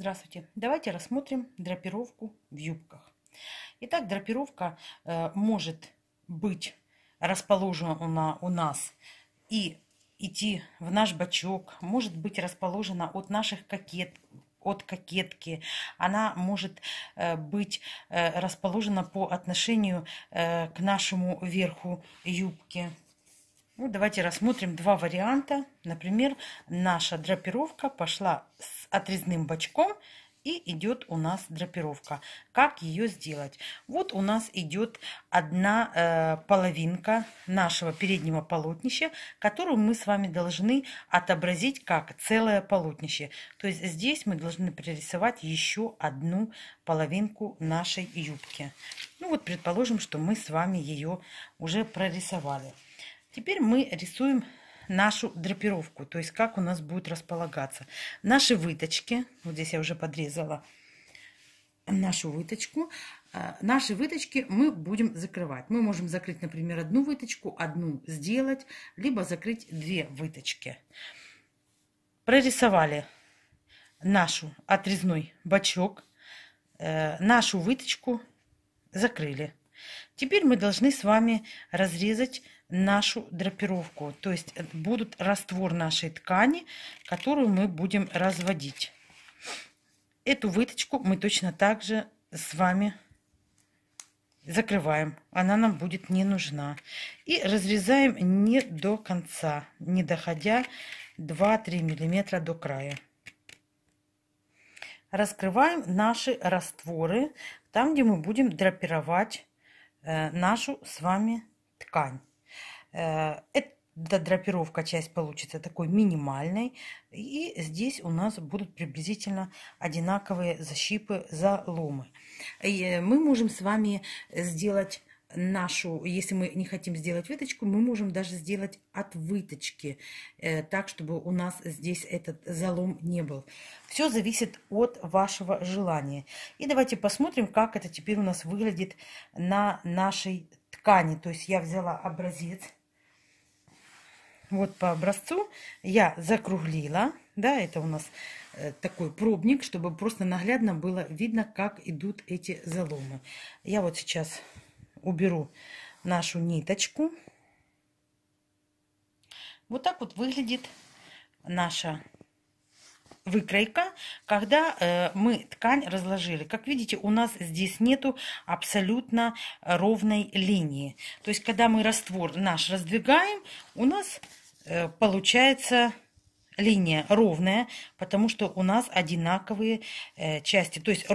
Здравствуйте! Давайте рассмотрим драпировку в юбках. Итак, драпировка э, может быть расположена у нас и идти в наш бачок, может быть расположена от наших кокет, от кокетки. Она может э, быть э, расположена по отношению э, к нашему верху юбки. Ну, давайте рассмотрим два варианта. Например, наша драпировка пошла с отрезным бочком и идет у нас драпировка. Как ее сделать? Вот у нас идет одна э, половинка нашего переднего полотнища, которую мы с вами должны отобразить как целое полотнище. То есть здесь мы должны прорисовать еще одну половинку нашей юбки. Ну вот предположим, что мы с вами ее уже прорисовали. Теперь мы рисуем нашу драпировку, то есть как у нас будет располагаться. Наши выточки, вот здесь я уже подрезала нашу выточку, э, наши выточки мы будем закрывать. Мы можем закрыть, например, одну выточку, одну сделать, либо закрыть две выточки. Прорисовали нашу отрезной бачок, э, нашу выточку закрыли. Теперь мы должны с вами разрезать нашу драпировку. То есть э, будут раствор нашей ткани, которую мы будем разводить. Эту выточку мы точно так же с вами закрываем. Она нам будет не нужна. И разрезаем не до конца, не доходя 2-3 миллиметра до края. Раскрываем наши растворы, там где мы будем драпировать Э, нашу с вами ткань. Э, эта драпировка часть получится такой минимальной. И здесь у нас будут приблизительно одинаковые защипы, заломы. И э, мы можем с вами сделать нашу, если мы не хотим сделать выточку, мы можем даже сделать от выточки, э, так, чтобы у нас здесь этот залом не был. Все зависит от вашего желания. И давайте посмотрим, как это теперь у нас выглядит на нашей ткани. То есть я взяла образец, вот по образцу, я закруглила, да, это у нас э, такой пробник, чтобы просто наглядно было видно, как идут эти заломы. Я вот сейчас уберу нашу ниточку. Вот так вот выглядит наша выкройка, когда э, мы ткань разложили. Как видите, у нас здесь нету абсолютно ровной линии. То есть, когда мы раствор наш раздвигаем, у нас э, получается линия ровная, потому что у нас одинаковые э, части. То есть,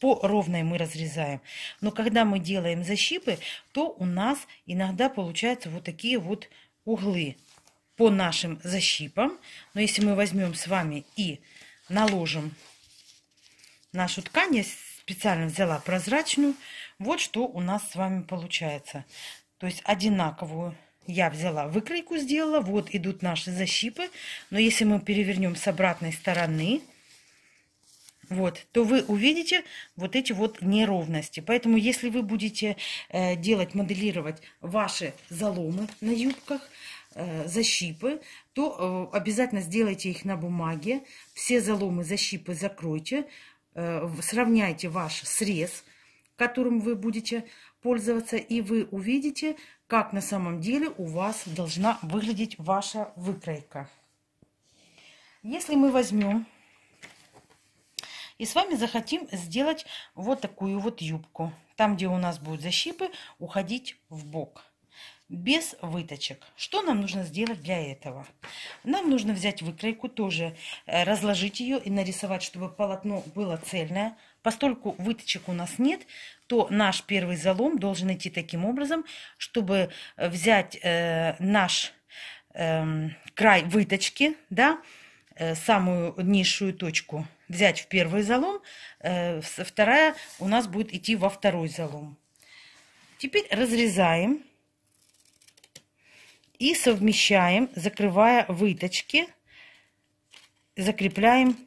по ровной мы разрезаем. Но когда мы делаем защипы, то у нас иногда получаются вот такие вот углы по нашим защипам. Но если мы возьмем с вами и наложим нашу ткань, я специально взяла прозрачную, вот что у нас с вами получается. То есть одинаковую я взяла выкройку сделала, вот идут наши защипы. Но если мы перевернем с обратной стороны, вот, то вы увидите вот эти вот неровности. Поэтому, если вы будете э, делать, моделировать ваши заломы на юбках, э, защипы, то э, обязательно сделайте их на бумаге. Все заломы, защипы закройте, э, сравняйте ваш срез, которым вы будете пользоваться, и вы увидите, как на самом деле у вас должна выглядеть ваша выкройка. Если мы возьмем и с вами захотим сделать вот такую вот юбку. Там, где у нас будут защипы, уходить в бок без выточек. Что нам нужно сделать для этого? Нам нужно взять выкройку тоже, э, разложить ее и нарисовать, чтобы полотно было цельное. Поскольку выточек у нас нет, то наш первый залом должен идти таким образом, чтобы э, взять э, наш э, край выточки, да, э, самую низшую точку – взять в первый залом, э, вторая у нас будет идти во второй залом. Теперь разрезаем и совмещаем, закрывая выточки, закрепляем,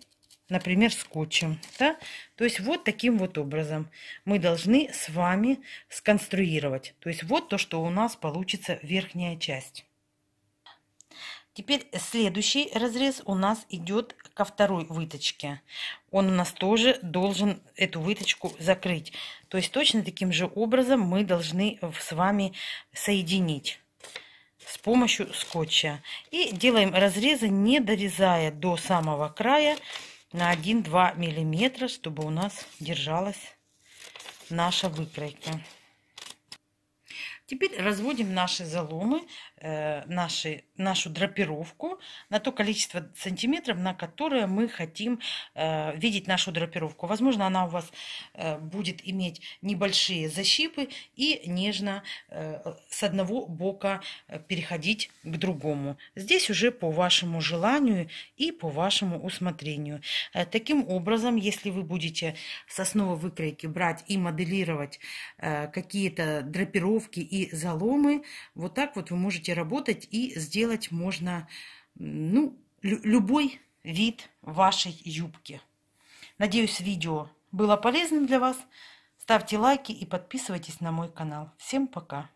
например, скотчем. Да? То есть вот таким вот образом мы должны с вами сконструировать. То есть вот то, что у нас получится верхняя часть. Теперь следующий разрез у нас идет ко второй выточке. Он у нас тоже должен эту выточку закрыть. То есть точно таким же образом мы должны с вами соединить с помощью скотча. И делаем разрезы, не дорезая до самого края на 1-2 миллиметра, чтобы у нас держалась наша выкройка. Теперь разводим наши заломы, э, наши, нашу драпировку на то количество сантиметров, на которое мы хотим э, видеть нашу драпировку. Возможно, она у вас э, будет иметь небольшие защипы и нежно с одного бока переходить к другому. Здесь уже по вашему желанию и по вашему усмотрению. Таким образом, если вы будете с основы выкройки брать и моделировать какие-то драпировки и заломы. Вот так вот вы можете работать и сделать можно ну, любой вид вашей юбки. Надеюсь, видео было полезным для вас. Ставьте лайки и подписывайтесь на мой канал. Всем пока!